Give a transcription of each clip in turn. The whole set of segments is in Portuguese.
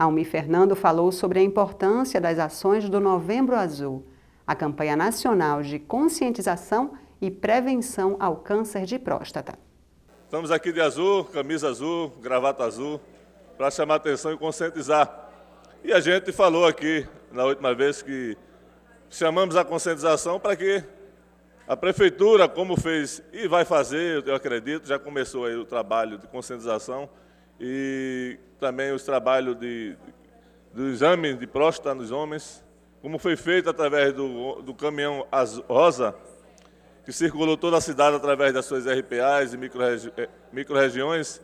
Almi Fernando falou sobre a importância das ações do Novembro Azul, a campanha nacional de conscientização e prevenção ao câncer de próstata. Estamos aqui de azul, camisa azul, gravata azul, para chamar atenção e conscientizar. E a gente falou aqui na última vez que chamamos a conscientização para que a prefeitura, como fez e vai fazer, eu acredito, já começou aí o trabalho de conscientização e também os trabalhos de, do exame de próstata nos homens, como foi feito através do, do caminhão rosa, que circulou toda a cidade através das suas RPAs e micro eh, regiões,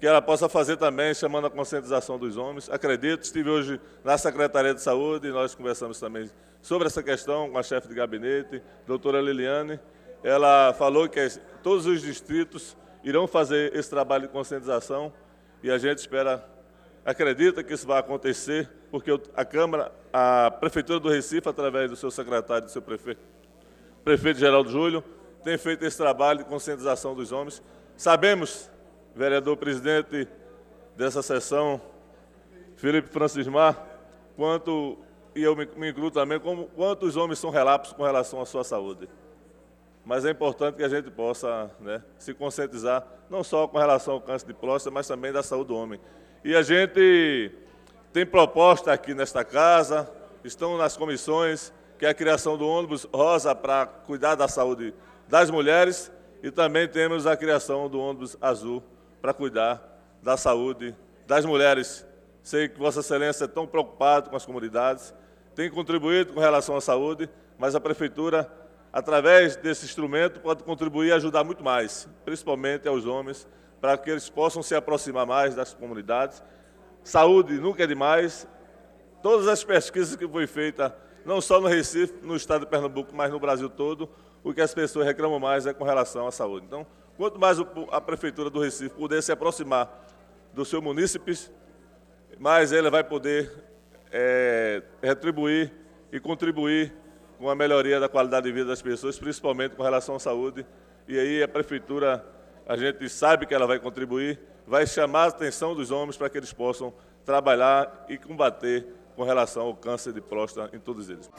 que ela possa fazer também, chamando a conscientização dos homens. Acredito, estive hoje na Secretaria de Saúde e nós conversamos também sobre essa questão com a chefe de gabinete, doutora Liliane. Ela falou que todos os distritos irão fazer esse trabalho de conscientização e a gente espera, acredita que isso vai acontecer, porque a Câmara, a Prefeitura do Recife, através do seu secretário, do seu prefeito, prefeito Geraldo Júlio, tem feito esse trabalho de conscientização dos homens. Sabemos, vereador presidente dessa sessão, Felipe Francismar, quanto, e eu me, me incluo também, como, quantos homens são relapsos com relação à sua saúde mas é importante que a gente possa né, se conscientizar, não só com relação ao câncer de próstata, mas também da saúde do homem. E a gente tem proposta aqui nesta casa, estão nas comissões, que é a criação do ônibus rosa para cuidar da saúde das mulheres, e também temos a criação do ônibus azul para cuidar da saúde das mulheres. Sei que Vossa Excelência é tão preocupado com as comunidades, tem contribuído com relação à saúde, mas a Prefeitura através desse instrumento, pode contribuir e ajudar muito mais, principalmente aos homens, para que eles possam se aproximar mais das comunidades. Saúde nunca é demais. Todas as pesquisas que foi feita, não só no Recife, no estado de Pernambuco, mas no Brasil todo, o que as pessoas reclamam mais é com relação à saúde. Então, quanto mais a prefeitura do Recife puder se aproximar do seu munícipe, mais ele vai poder é, retribuir e contribuir com a melhoria da qualidade de vida das pessoas, principalmente com relação à saúde. E aí a prefeitura, a gente sabe que ela vai contribuir, vai chamar a atenção dos homens para que eles possam trabalhar e combater com relação ao câncer de próstata em todos eles.